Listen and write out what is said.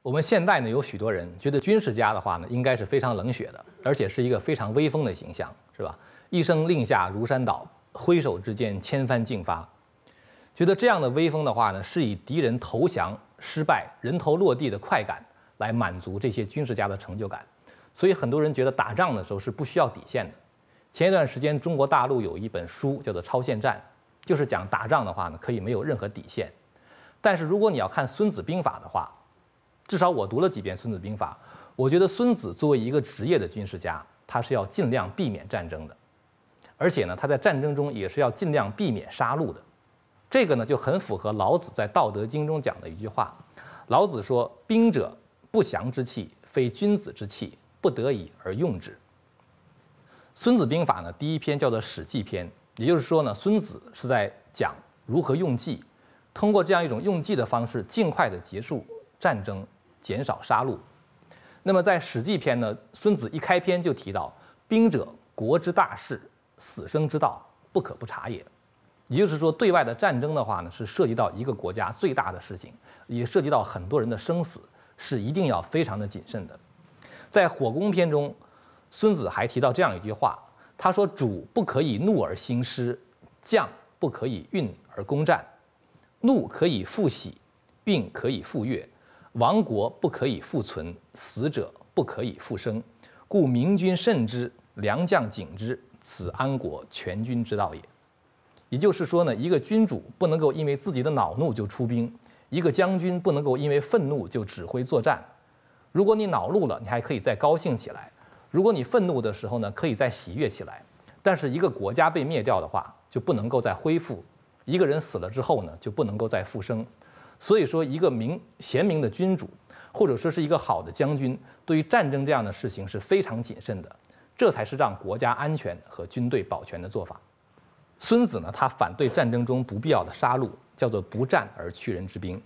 我们现在呢，有许多人觉得军事家的话呢，应该是非常冷血的，而且是一个非常威风的形象，是吧？一声令下如山倒，挥手之间千帆竞发，觉得这样的威风的话呢，是以敌人投降、失败、人头落地的快感来满足这些军事家的成就感。所以很多人觉得打仗的时候是不需要底线的。前一段时间中国大陆有一本书叫做《超限战》，就是讲打仗的话呢，可以没有任何底线。但是如果你要看《孙子兵法》的话，至少我读了几遍《孙子兵法》，我觉得孙子作为一个职业的军事家，他是要尽量避免战争的，而且呢，他在战争中也是要尽量避免杀戮的。这个呢就很符合老子在《道德经》中讲的一句话：老子说“兵者，不祥之器，非君子之器，不得已而用之。”《孙子兵法》呢，第一篇叫做《史记篇》，也就是说呢，孙子是在讲如何用计，通过这样一种用计的方式，尽快的结束战争。减少杀戮。那么在《史记》篇呢，孙子一开篇就提到：“兵者，国之大事，死生之道，不可不察也。”也就是说，对外的战争的话呢，是涉及到一个国家最大的事情，也涉及到很多人的生死，是一定要非常的谨慎的。在《火攻篇》中，孙子还提到这样一句话：“他说，主不可以怒而兴师，将不可以运而攻战。怒可以复喜，运可以复悦。”亡国不可以复存，死者不可以复生，故明君慎之，良将警之，此安国全军之道也。也就是说呢，一个君主不能够因为自己的恼怒就出兵，一个将军不能够因为愤怒就指挥作战。如果你恼怒了，你还可以再高兴起来；如果你愤怒的时候呢，可以再喜悦起来。但是一个国家被灭掉的话，就不能够再恢复；一个人死了之后呢，就不能够再复生。所以说，一个明贤明的君主，或者说是一个好的将军，对于战争这样的事情是非常谨慎的，这才是让国家安全和军队保全的做法。孙子呢，他反对战争中不必要的杀戮，叫做不战而屈人之兵。